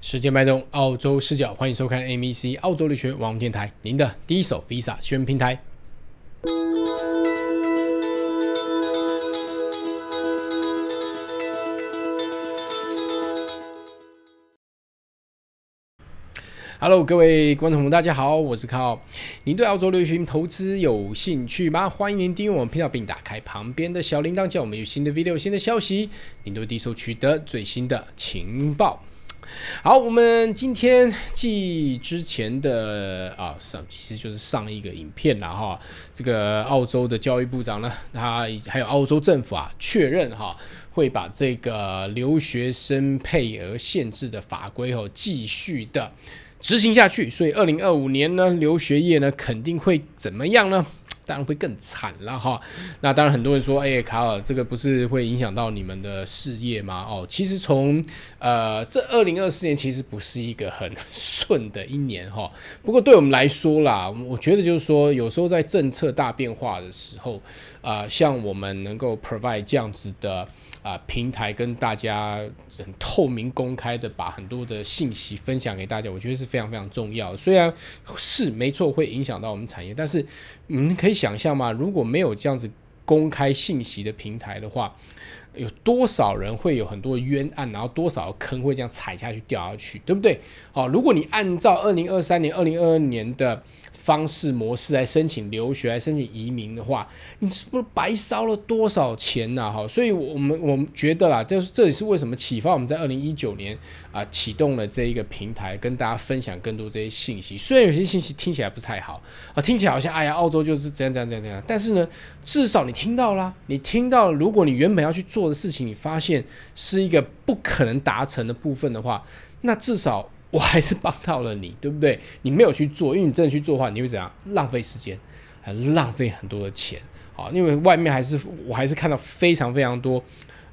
时间脉动，澳洲视角，欢迎收看 M E C 澳洲留学网电台，您的第一手 Visa 宣闻平台。Hello，各位观众朋友，大家好，我是 Carl。您对澳洲留学投资有兴趣吗？欢迎您订阅我们频道，并打开旁边的小铃铛，叫我们有新的 video、新的消息，您都第一手取得最新的情报。好，我们今天继之前的啊上，其实就是上一个影片了哈。这个澳洲的教育部长呢，他还有澳洲政府啊，确认哈会把这个留学生配额限制的法规哦继续的执行下去。所以，二零二五年呢，留学业呢肯定会怎么样呢？当然会更惨了哈，那当然很多人说，哎，卡尔，这个不是会影响到你们的事业吗？哦，其实从呃这二零二四年其实不是一个很顺的一年哈。不过对我们来说啦，我觉得就是说，有时候在政策大变化的时候，啊，像我们能够 provide 这样子的。啊，平台跟大家很透明公开的，把很多的信息分享给大家，我觉得是非常非常重要。虽然是没错，会影响到我们产业，但是你们可以想象吗？如果没有这样子公开信息的平台的话。有多少人会有很多冤案，然后多少坑会这样踩下去掉下去，对不对？好，如果你按照二零二三年、二零二二年的方式模式来申请留学、来申请移民的话，你是不是白烧了多少钱呢？哈，所以，我们我们觉得啦，就是这也是为什么启发我们在二零一九年啊启动了这一个平台，跟大家分享更多这些信息。虽然有些信息听起来不太好啊，听起来好像哎呀，澳洲就是怎样怎样怎样怎样，但是呢，至少你听到了，你听到，如果你原本要去。做的事情，你发现是一个不可能达成的部分的话，那至少我还是帮到了你，对不对？你没有去做，因为你真的去做的话，你会怎样？浪费时间，还浪费很多的钱。好，因为外面还是，我还是看到非常非常多。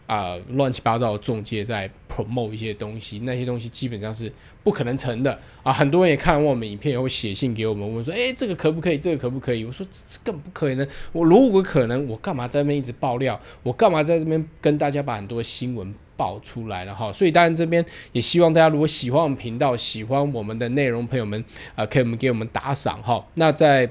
啊，乱七八糟的中介在 promote 一些东西，那些东西基本上是不可能成的啊！很多人也看完我们影片，也会写信给我们，问说：哎，这个可不可以？这个可不可以？我说：这这更不可以呢！我如果可能，我干嘛在那边一直爆料？我干嘛在这边跟大家把很多新闻爆出来了哈？所以当然这边也希望大家如果喜欢我们频道，喜欢我们的内容，朋友们啊，可以我们给我们打赏哈。那在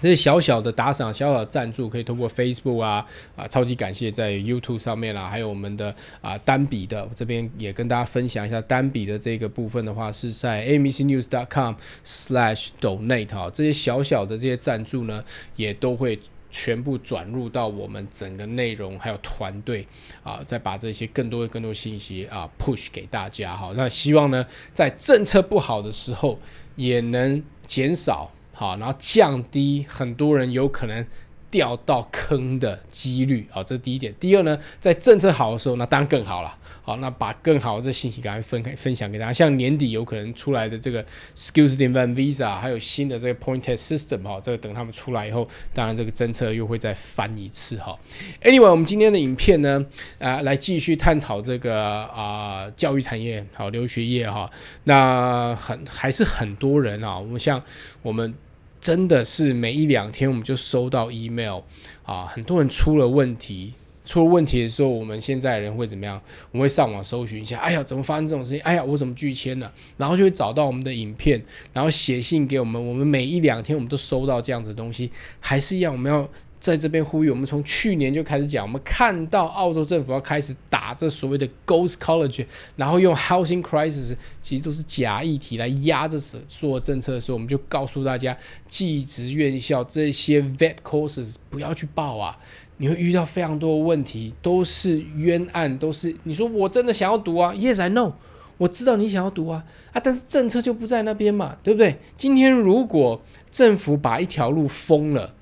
这些小小的打赏、小小的赞助，可以通过 Facebook 啊啊，超级感谢在 YouTube 上面啦，还有我们的啊单笔的，这边也跟大家分享一下单笔的这个部分的话，是在 a m c n e w s c o m s l a s h donate 啊，这些小小的这些赞助呢，也都会全部转入到我们整个内容还有团队啊，再把这些更多的更多信息啊 push 给大家哈。那希望呢，在政策不好的时候，也能减少。好，然后降低很多人有可能掉到坑的几率啊，这是第一点。第二呢，在政策好的时候，那当然更好了。好，那把更好的这信息赶快分开分享给大家。像年底有可能出来的这个 s k i l l s d i n e n t Visa，还有新的这个 Point Test System，哈，这个等他们出来以后，当然这个政策又会再翻一次哈。Anyway，我们今天的影片呢，呃，来继续探讨这个啊，教育产业好，留学业哈。那很还是很多人啊，我们像我们。真的是每一两天我们就收到 email 啊，很多人出了问题，出了问题的时候，我们现在人会怎么样？我们会上网搜寻一下，哎呀，怎么发生这种事情？哎呀，我怎么拒签了？然后就会找到我们的影片，然后写信给我们。我们每一两天我们都收到这样子的东西，还是一样，我们要。在这边呼吁，我们从去年就开始讲，我们看到澳洲政府要开始打这所谓的 ghost college，然后用 housing crisis，其实都是假议题来压着有政策的时候，我们就告诉大家，技职院校这些 vet courses 不要去报啊，你会遇到非常多问题，都是冤案，都是你说我真的想要读啊，Yes I know，我知道你想要读啊，啊，但是政策就不在那边嘛，对不对？今天如果政府把一条路封了。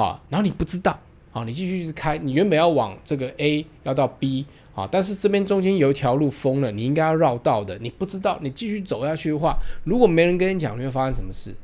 啊，然后你不知道，啊，你继续是开，你原本要往这个 A 要到 B 啊，但是这边中间有一条路封了，你应该要绕道的，你不知道，你继续走下去的话，如果没人跟你讲，你会发生什么事？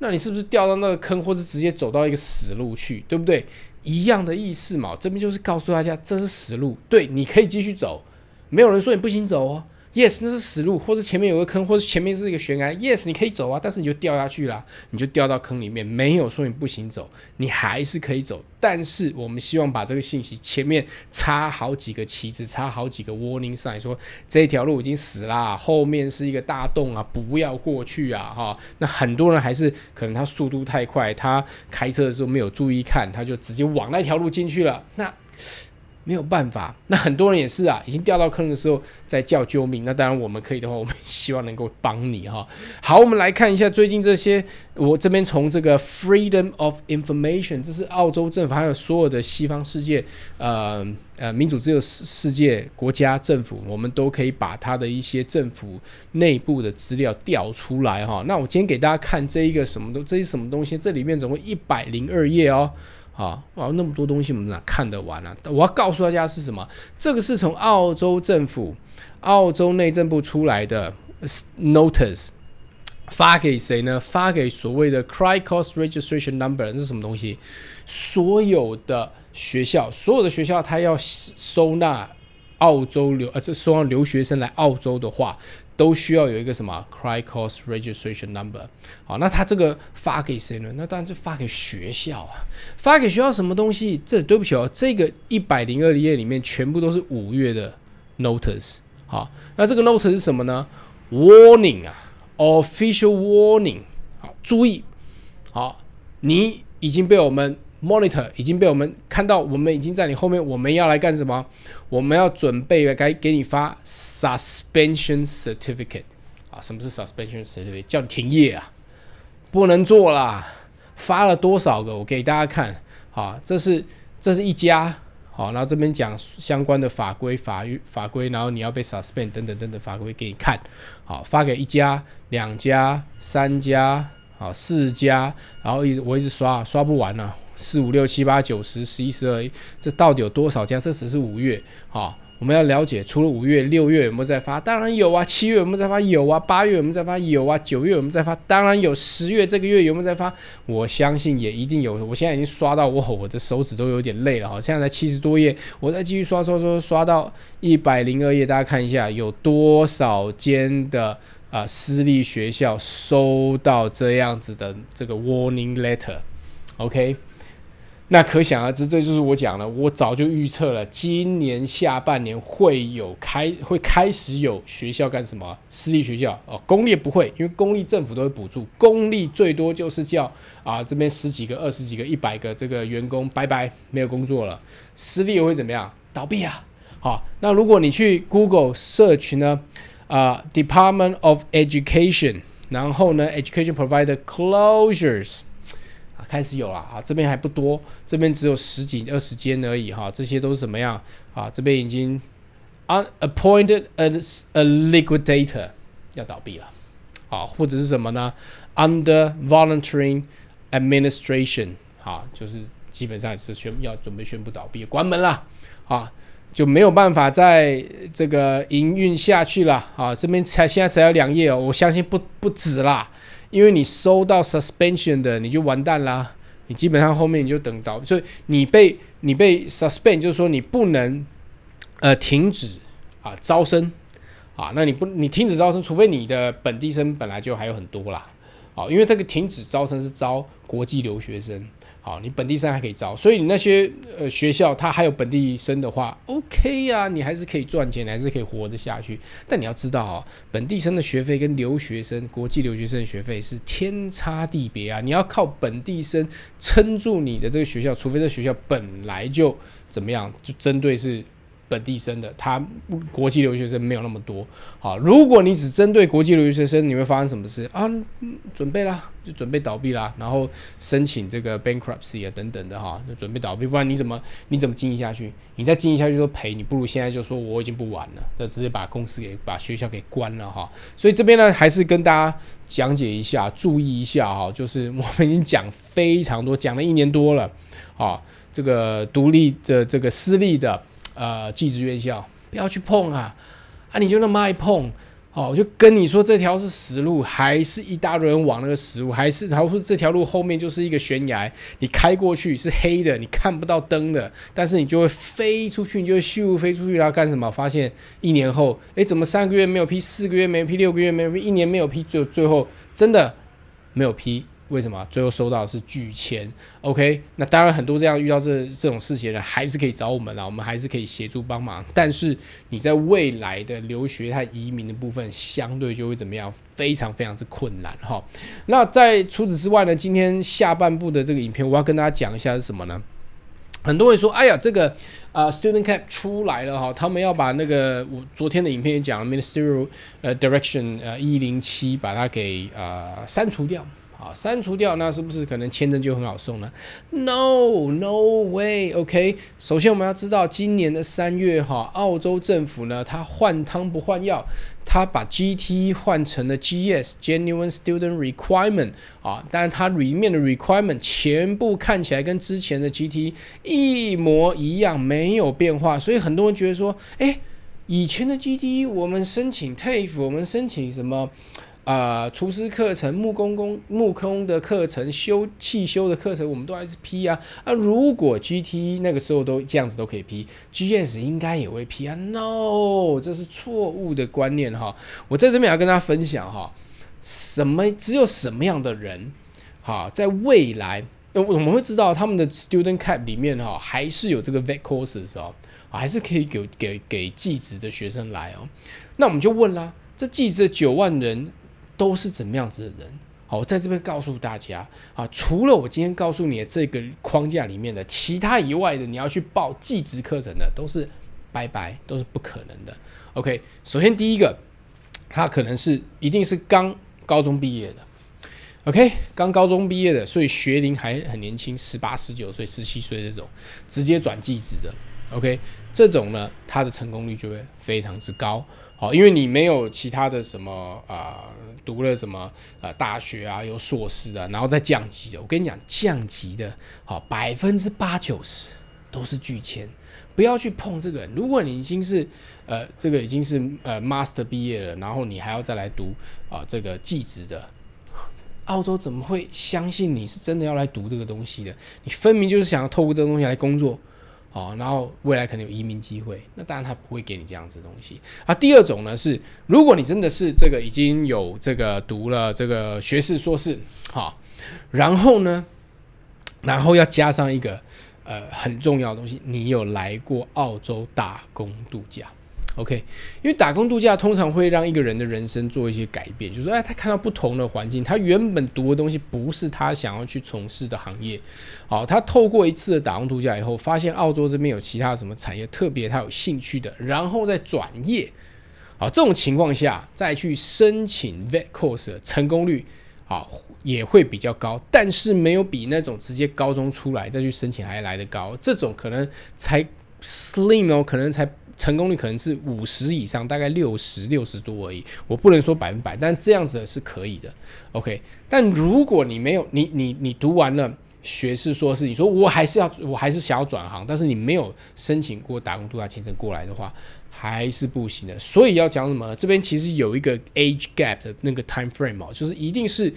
那你是不是掉到那个坑，或是直接走到一个死路去，对不对？一样的意思嘛，这边就是告诉大家，这是死路，对，你可以继续走，没有人说你不行走哦。Yes，那是死路，或者前面有个坑，或者前面是一个悬崖。Yes，你可以走啊，但是你就掉下去了，你就掉到坑里面，没有说你不行走，你还是可以走。但是我们希望把这个信息前面插好几个旗子，插好几个 warning sign，说这条路已经死啦，后面是一个大洞啊，不要过去啊，哈。那很多人还是可能他速度太快，他开车的时候没有注意看，他就直接往那条路进去了。那没有办法，那很多人也是啊，已经掉到坑的时候在叫救命。那当然，我们可以的话，我们希望能够帮你哈。好，我们来看一下最近这些，我这边从这个 Freedom of Information，这是澳洲政府还有所有的西方世界，呃呃，民主自由世世界国家政府，我们都可以把它的一些政府内部的资料调出来哈。那我今天给大家看这一个什么东，这是什么东西，这里面总共一百零二页哦。啊，哇，那么多东西我们哪看得完啊？我要告诉大家是什么，这个是从澳洲政府、澳洲内政部出来的 notice，发给谁呢？发给所谓的 Cry Cost Registration Number 是什么东西？所有的学校，所有的学校，他要收纳澳洲留呃这收留学生来澳洲的话。都需要有一个什么 c r i course registration number 好，那他这个发给谁呢？那当然是发给学校啊，发给学校什么东西？这对不起哦，这个一百零二页里面全部都是五月的 notice 好，那这个 notice 是什么呢？Warning 啊，official warning 好，注意好，你已经被我们。Monitor 已经被我们看到，我们已经在你后面，我们要来干什么？我们要准备该给你发 suspension certificate 啊？什么是 suspension certificate？叫你停业啊？不能做啦！发了多少个？我给大家看啊，这是这是一家好，然后这边讲相关的法规、法律、法规，然后你要被 suspend 等等等等法规给你看，好，发给一家、两家、三家、啊四家，然后一直我一直刷，刷不完呢。四五六七八九十十一十二，这到底有多少家？这只是五月好，我们要了解，除了五月、六月有没有在发？当然有啊！七月有没有在发？有啊！八月有没有在发？有啊！九月有没有在发？当然有！十月这个月有没有在发？我相信也一定有。我现在已经刷到我我的手指都有点累了哈！现在才七十多页，我再继续刷刷刷刷到一百零二页，大家看一下有多少间的啊私立学校收到这样子的这个 warning letter？OK？那可想而知，这就是我讲了，我早就预测了，今年下半年会有开会开始有学校干什么？私立学校哦，公立不会，因为公立政府都会补助，公立最多就是叫啊，这边十几个、二十几个、一百个这个员工，拜拜，没有工作了。私立又会怎么样？倒闭啊！好，那如果你去 Google search 呢？啊，Department of Education，然后呢，Education Provider Closures。开始有了啊，这边还不多，这边只有十几二十间而已哈。这些都是什么样啊？这边已经 unappointed as a liquidator 要倒闭了啊，或者是什么呢？Under voluntary administration 哈，就是基本上是宣布要准备宣布倒闭关门了啊，就没有办法再这个营运下去了啊。这边才现在才有两页哦，我相信不不止啦。因为你收到 suspension 的，你就完蛋啦。你基本上后面你就等到，所以你被你被 suspension 就是说你不能，呃，停止啊招生啊。那你不你停止招生，除非你的本地生本来就还有很多啦。啊，因为这个停止招生是招国际留学生。好，你本地生还可以招，所以你那些呃学校，它还有本地生的话，OK 呀，你还是可以赚钱，还是可以活得下去。但你要知道啊，本地生的学费跟留学生、国际留学生的学费是天差地别啊！你要靠本地生撑住你的这个学校，除非这学校本来就怎么样，就针对是。本地生的，他国际留学生没有那么多。好，如果你只针对国际留学生，你会发生什么事啊？准备啦，就准备倒闭啦，然后申请这个 bankruptcy 啊，等等的哈，就准备倒闭，不然你怎么你怎么经营下去？你再经营下去说赔，你不如现在就说我已经不玩了，那直接把公司给把学校给关了哈。所以这边呢，还是跟大家讲解一下，注意一下哈，就是我们已经讲非常多，讲了一年多了，啊，这个独立的这个私立的。呃，技职院校不要去碰啊！啊，你就那么爱碰？好，我就跟你说，这条是死路，还是一大堆人往那个死路，还是然后说这条路后面就是一个悬崖，你开过去是黑的，你看不到灯的，但是你就会飞出去，你就会咻飞出去然后干什么？发现一年后，诶，怎么三个月没有批，四个月没批，六个月没批，一年没有批，最最后真的没有批。为什么最后收到是拒签？OK，那当然很多这样遇到这这种事情的人，还是可以找我们啦，我们还是可以协助帮忙。但是你在未来的留学和移民的部分，相对就会怎么样？非常非常之困难哈。那在除此之外呢？今天下半部的这个影片，我要跟大家讲一下是什么呢？很多人说：“哎呀，这个啊，Student Cap 出来了哈，他们要把那个我昨天的影片也讲 Ministerial 呃 Direction 呃一零七把它给啊删除掉。”啊，删除掉那是不是可能签证就很好送了？No，No way。OK，首先我们要知道，今年的三月哈，澳洲政府呢，它换汤不换药，它把 GT 换成了 GS Genuine Student Requirement 啊，但是它里面的 requirement 全部看起来跟之前的 GT 一模一样，没有变化。所以很多人觉得说，哎，以前的 GT 我们申请 TAFE，我们申请什么？啊，厨师课程、木工工木工的课程、修汽修的课程，我们都还是批啊。啊，如果 GT 那个时候都这样子都可以批，GS 应该也会批啊。No，这是错误的观念哈。我在这边要跟大家分享哈，什么只有什么样的人哈，在未来，我我们会知道他们的 student cap 里面哈，还是有这个 v e t c o u r s e 哦，还是可以给给给技职的学生来哦。那我们就问啦，这寄职九万人。都是怎么样子的人？好，我在这边告诉大家啊，除了我今天告诉你的这个框架里面的其他以外的，你要去报继职课程的，都是拜拜，都是不可能的。OK，首先第一个，他可能是一定是刚高中毕业的。OK，刚高中毕业的，所以学龄还很年轻，十八、十九岁、十七岁这种，直接转继职的。OK，这种呢，他的成功率就会非常之高。好，因为你没有其他的什么啊，读了什么呃大学啊，有硕士啊，然后再降级的。我跟你讲，降级的，好百分之八九十都是拒签，不要去碰这个。如果你已经是呃这个已经是呃 master 毕业了，然后你还要再来读啊这个技职的，澳洲怎么会相信你是真的要来读这个东西的？你分明就是想要透过这个东西来工作。好，然后未来可能有移民机会，那当然他不会给你这样子东西啊。第二种呢是，如果你真的是这个已经有这个读了这个学士硕士，好，然后呢，然后要加上一个呃很重要的东西，你有来过澳洲打工度假。OK，因为打工度假通常会让一个人的人生做一些改变，就是说哎，他看到不同的环境，他原本读的东西不是他想要去从事的行业，好，他透过一次的打工度假以后，发现澳洲这边有其他什么产业特别他有兴趣的，然后再转业，好，这种情况下再去申请 Vet Course 成功率啊也会比较高，但是没有比那种直接高中出来再去申请还来得高，这种可能才 slim 哦，可能才。成功率可能是五十以上，大概六十六十多而已。我不能说百分百，但这样子是可以的。OK，但如果你没有你你你读完了学士，硕士，你说我还是要我还是想要转行，但是你没有申请过打工度假签证过来的话，还是不行的。所以要讲什么？这边其实有一个 age gap 的那个 time frame 哦，就是一定是。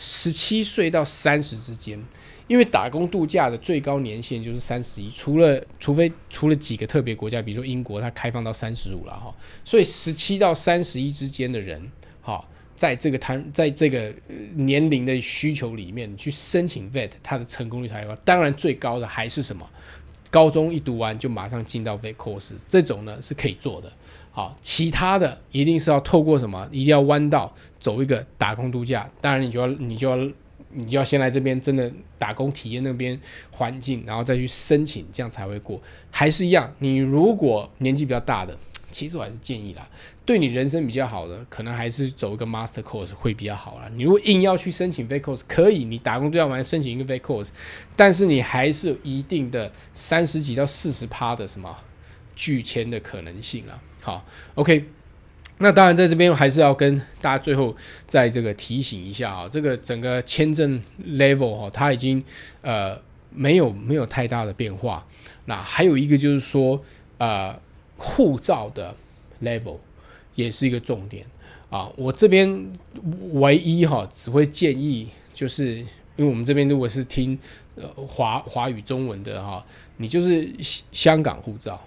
十七岁到三十之间，因为打工度假的最高年限就是三十一，除了除非除了几个特别国家，比如说英国，它开放到三十五了哈，所以十七到三十一之间的人，哈，在这个摊在这个年龄的需求里面，你去申请 Vet，它的成功率才有。当然最高的还是什么，高中一读完就马上进到 Vet course，这种呢是可以做的。好，其他的一定是要透过什么？一定要弯道走一个打工度假。当然，你就要你就要你就要先来这边，真的打工体验那边环境，然后再去申请，这样才会过。还是一样，你如果年纪比较大的，其实我还是建议啦，对你人生比较好的，可能还是走一个 master course 会比较好啦。你如果硬要去申请 vacose，可以，你打工度假完申请一个 vacose，但是你还是有一定的三十几到四十趴的什么？拒签的可能性了。好，OK，那当然在这边还是要跟大家最后再这个提醒一下啊，这个整个签证 level 哦，它已经呃没有没有太大的变化。那还有一个就是说，呃，护照的 level 也是一个重点啊。我这边唯一哈只会建议，就是因为我们这边如果是听呃华华语中文的哈，你就是香港护照。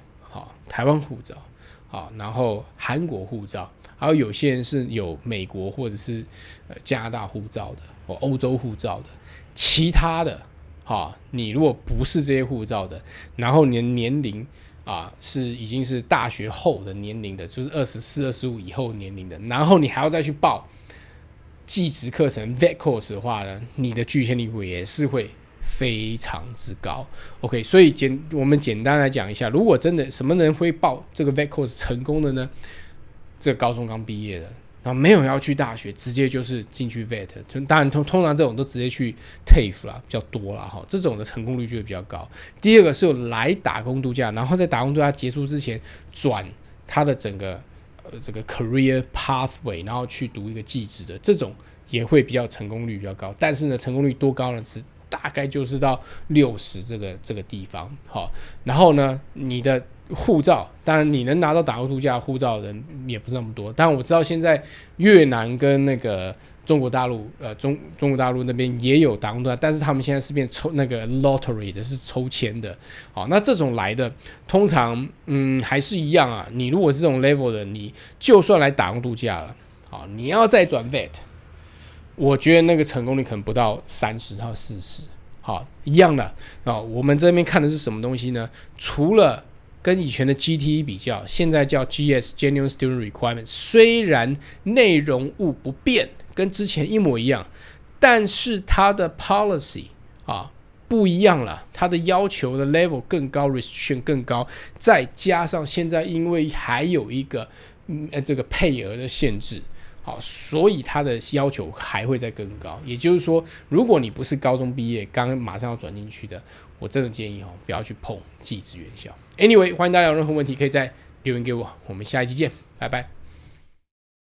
台湾护照，啊，然后韩国护照，还有有些人是有美国或者是呃加拿大护照的或欧洲护照的，其他的，好，你如果不是这些护照的，然后你的年龄啊是已经是大学后的年龄的，就是二十四、二十五以后年龄的，然后你还要再去报计职课程 （vet course） 的话呢，你的拒签率也是会。非常之高，OK，所以简我们简单来讲一下，如果真的什么人会报这个 Vet Course 成功的呢？这高中刚毕业的，然后没有要去大学，直接就是进去 Vet，就当然通通常这种都直接去 TAFE 啦，比较多了哈，这种的成功率就会比较高。第二个是有来打工度假，然后在打工度假结束之前转他的整个呃这个 Career Pathway，然后去读一个技职的，这种也会比较成功率比较高。但是呢，成功率多高呢？只大概就是到六十这个这个地方，好，然后呢，你的护照，当然你能拿到打工度假护照的人也不是那么多，但我知道现在越南跟那个中国大陆，呃，中中国大陆那边也有打工度假，但是他们现在是变抽那个 lottery 的，是抽签的，好，那这种来的，通常嗯还是一样啊，你如果是这种 level 的，你就算来打工度假了，好，你要再转 vet。我觉得那个成功率可能不到三十到四十，好一样的啊。我们这边看的是什么东西呢？除了跟以前的 GT e 比较，现在叫 GS Genuine Student Requirement，虽然内容物不变，跟之前一模一样，但是它的 policy 啊不一样了，它的要求的 level 更高，restriction 更高，再加上现在因为还有一个嗯、呃这个配额的限制。好，所以他的要求还会再更高。也就是说，如果你不是高中毕业，刚马上要转进去的，我真的建议哦，不要去碰寄职院校。Anyway，欢迎大家有任何问题，可以在留言给我。我们下一期见，拜拜。